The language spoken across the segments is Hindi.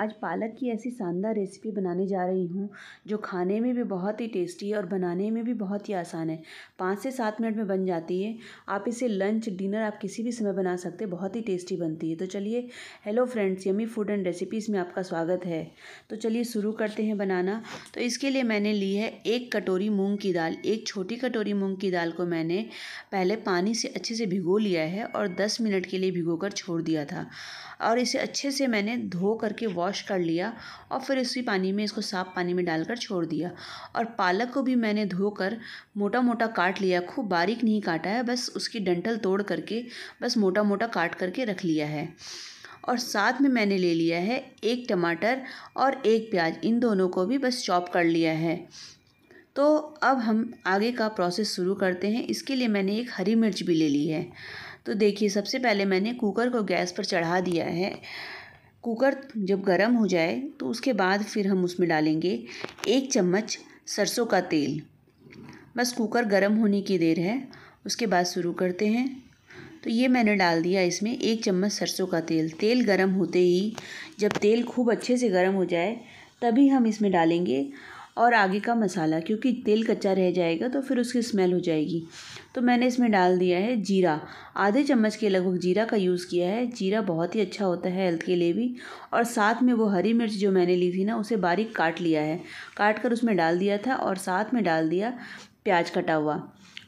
आज पालक की ऐसी शानदार रेसिपी बनाने जा रही हूँ जो खाने में भी बहुत ही टेस्टी है और बनाने में भी बहुत ही आसान है पाँच से सात मिनट में बन जाती है आप इसे लंच डिनर आप किसी भी समय बना सकते हैं बहुत ही टेस्टी बनती है तो चलिए hello friends yummy food and recipes में आपका स्वागत है तो चलिए शुरू करते हैं बनाना तो इसके लिए मैंने ली है एक कटोरी मूँग की दाल एक छोटी कटोरी मूँग की दाल को मैंने पहले पानी से अच्छे से भिगो लिया है और दस मिनट के लिए भिगो कर छोड़ दिया था और इसे अच्छे से मैंने धो करके वॉश कर लिया और फिर इसी पानी में इसको साफ पानी में डालकर छोड़ दिया और पालक को भी मैंने धोकर मोटा मोटा काट लिया खूब बारीक नहीं काटा है बस उसकी डंटल तोड़ करके बस मोटा मोटा काट करके रख लिया है और साथ में मैंने ले लिया है एक टमाटर और एक प्याज इन दोनों को भी बस चॉप कर लिया है तो अब हम आगे का प्रोसेस शुरू करते हैं इसके लिए मैंने एक हरी मिर्च भी ले ली है तो देखिए सबसे पहले मैंने कुकर को गैस पर चढ़ा दिया है कुकर जब गर्म हो जाए तो उसके बाद फिर हम उसमें डालेंगे एक चम्मच सरसों का तेल बस कुकर गर्म होने की देर है उसके बाद शुरू करते हैं तो ये मैंने डाल दिया इसमें एक चम्मच सरसों का तेल तेल गर्म होते ही जब तेल खूब अच्छे से गर्म हो जाए तभी हम इसमें डालेंगे और आगे का मसाला क्योंकि तेल कच्चा रह जाएगा तो फिर उसकी स्मेल हो जाएगी तो मैंने इसमें डाल दिया है जीरा आधे चम्मच के लगभग जीरा का यूज़ किया है जीरा बहुत ही अच्छा होता है हेल्थ के लिए भी और साथ में वो हरी मिर्च जो मैंने ली थी ना उसे बारीक काट लिया है काट कर उसमें डाल दिया था और साथ में डाल दिया प्याज कटा हुआ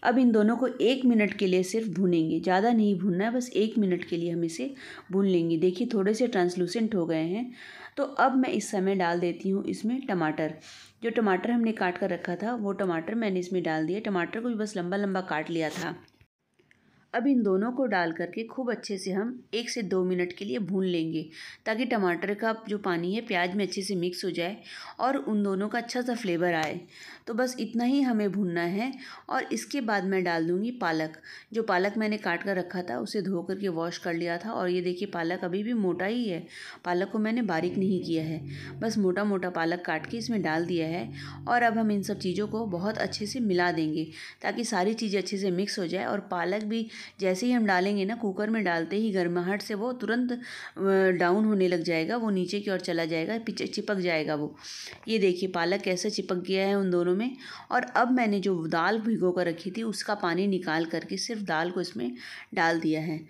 अब इन दोनों को एक मिनट के लिए सिर्फ भूनेंगे ज़्यादा नहीं भूनना है बस एक मिनट के लिए हम इसे भून लेंगे देखिए थोड़े से ट्रांसलूसेंट हो गए हैं तो अब मैं इस समय डाल देती हूँ इसमें टमाटर जो टमाटर हमने काट कर रखा था वो टमाटर मैंने इसमें डाल दिया टमाटर को भी बस लंबा लंबा काट लिया था अब इन दोनों को डाल करके खूब अच्छे से हम एक से दो मिनट के लिए भून लेंगे ताकि टमाटर का जो पानी है प्याज में अच्छे से मिक्स हो जाए और उन दोनों का अच्छा सा फ्लेवर आए तो बस इतना ही हमें भूनना है और इसके बाद मैं डाल दूँगी पालक जो पालक मैंने काट कर रखा था उसे धो करके वॉश कर लिया था और ये देखिए पालक अभी भी मोटा ही है पालक को मैंने बारीक नहीं किया है बस मोटा मोटा पालक काट के इसमें डाल दिया है और अब हम इन सब चीज़ों को बहुत अच्छे से मिला देंगे ताकि सारी चीज़ें अच्छे से मिक्स हो जाए और पालक भी जैसे ही हम डालेंगे ना कुकर में डालते ही गर्माहट से वो तुरंत डाउन होने लग जाएगा वो नीचे की ओर चला जाएगा चिपक जाएगा वो ये देखिए पालक कैसे चिपक गया है उन दोनों में और अब मैंने जो दाल भिगो कर रखी थी उसका पानी निकाल करके सिर्फ दाल को इसमें डाल दिया है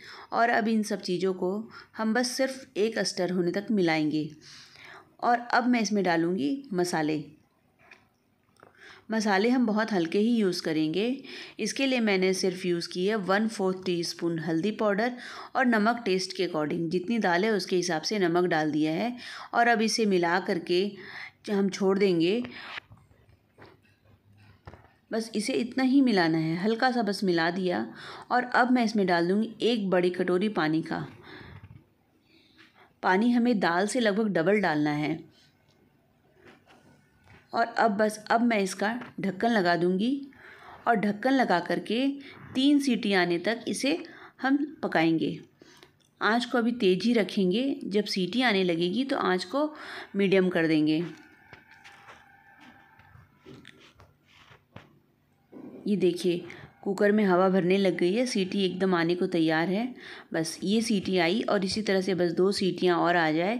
और अब इन सब चीज़ों को हम बस सिर्फ एक अस्टर होने तक मिलाएंगे और अब मैं इसमें डालूँगी मसाले मसाले हम बहुत हल्के ही यूज़ करेंगे इसके लिए मैंने सिर्फ यूज़ की है वन फोर्थ टी स्पून हल्दी पाउडर और नमक टेस्ट के अकॉर्डिंग जितनी दाल है उसके हिसाब से नमक डाल दिया है और अब इसे मिला करके हम छोड़ देंगे बस इसे इतना ही मिलाना है हल्का सा बस मिला दिया और अब मैं इसमें डाल दूँगी एक बड़ी कटोरी पानी का पानी हमें दाल से लगभग डबल डालना है और अब बस अब मैं इसका ढक्कन लगा दूँगी और ढक्कन लगा करके तीन सीटी आने तक इसे हम पकाएंगे आँच को अभी तेज़ ही रखेंगे जब सीटी आने लगेगी तो आँच को मीडियम कर देंगे ये देखिए कुकर में हवा भरने लग गई है सीटी एकदम आने को तैयार है बस ये सीटी आई और इसी तरह से बस दो सीटियाँ और आ जाए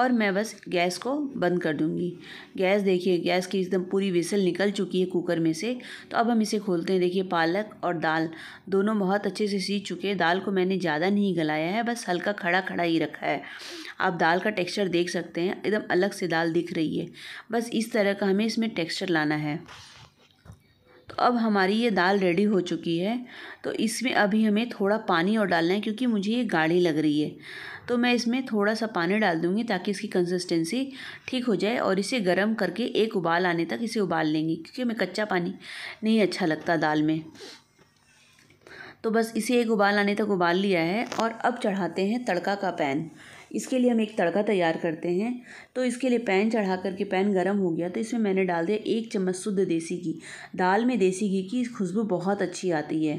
और मैं बस गैस को बंद कर दूँगी गैस देखिए गैस की एकदम पूरी विसल निकल चुकी है कुकर में से तो अब हम इसे खोलते हैं देखिए पालक और दाल दोनों बहुत अच्छे से सीख चुके हैं दाल को मैंने ज़्यादा नहीं गलाया है बस हल्का खड़ा खड़ा ही रखा है आप दाल का टेक्स्चर देख सकते हैं एकदम अलग से दाल दिख रही है बस इस तरह का हमें इसमें टेक्स्चर लाना है तो अब हमारी ये दाल रेडी हो चुकी है तो इसमें अभी हमें थोड़ा पानी और डालना है क्योंकि मुझे ये गाढ़ी लग रही है तो मैं इसमें थोड़ा सा पानी डाल दूँगी ताकि इसकी कंसिस्टेंसी ठीक हो जाए और इसे गर्म करके एक उबाल आने तक इसे उबाल लेंगे क्योंकि हमें कच्चा पानी नहीं अच्छा लगता दाल में तो बस इसे एक उबाल आने तक उबाल लिया है और अब चढ़ाते हैं तड़का का पैन इसके लिए हम एक तड़का तैयार करते हैं तो इसके लिए पैन चढ़ा करके पैन गर्म हो गया तो इसमें मैंने डाल दिया एक चम्मच शुद्ध देसी घी दाल में देसी घी की खुशबू बहुत अच्छी आती है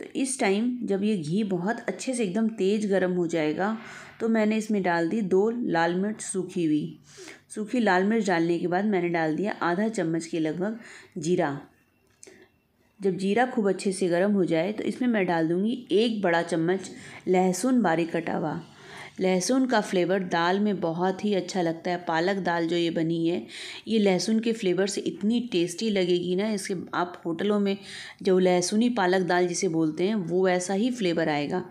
तो इस टाइम जब ये घी बहुत अच्छे से एकदम तेज़ गर्म हो जाएगा तो मैंने इसमें डाल दी दो लाल मिर्च सूखी हुई सूखी लाल मिर्च डालने के बाद मैंने डाल दिया आधा चम्मच के लगभग जीरा जब जीरा खूब अच्छे से गर्म हो जाए तो इसमें मैं डाल दूँगी एक बड़ा चम्मच लहसुन बारीक कटा हुआ लहसुन का फ्लेवर दाल में बहुत ही अच्छा लगता है पालक दाल जो ये बनी है ये लहसुन के फ्लेवर से इतनी टेस्टी लगेगी ना इसके आप होटलों में जो लहसुनी पालक दाल जिसे बोलते हैं वो ऐसा ही फ्लेवर आएगा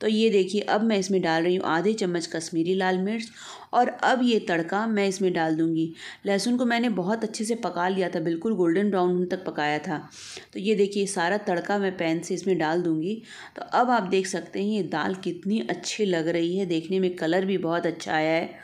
तो ये देखिए अब मैं इसमें डाल रही हूँ आधे चम्मच कश्मीरी लाल मिर्च और अब ये तड़का मैं इसमें डाल दूँगी लहसुन को मैंने बहुत अच्छे से पका लिया था बिल्कुल गोल्डन ब्राउन होने तक पकाया था तो ये देखिए सारा तड़का मैं पैन से इसमें डाल दूँगी तो अब आप देख सकते हैं ये दाल कितनी अच्छी लग रही है देखने में कलर भी बहुत अच्छा आया है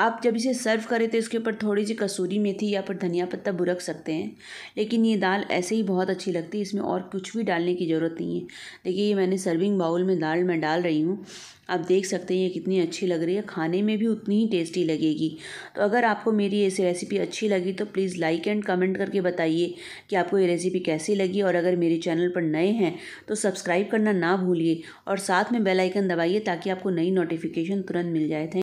आप जब इसे सर्व करें तो इसके ऊपर थोड़ी सी कसूरी मेथी या फिर धनिया पत्ता बुरक सकते हैं लेकिन ये दाल ऐसे ही बहुत अच्छी लगती है इसमें और कुछ भी डालने की ज़रूरत नहीं है देखिए ये मैंने सर्विंग बाउल में दाल मैं डाल रही हूँ आप देख सकते हैं ये कितनी अच्छी लग रही है खाने में भी उतनी ही टेस्टी लगेगी तो अगर आपको मेरी ऐसी रेसिपी अच्छी लगी तो प्लीज़ लाइक एंड कमेंट करके बताइए कि आपको ये रेसिपी कैसी लगी और अगर मेरे चैनल पर नए हैं तो सब्सक्राइब करना ना भूलिए और साथ में बेल आइकन दबाइए ताकि आपको नई नोटिफिकेशन तुरंत मिल जाए थैंक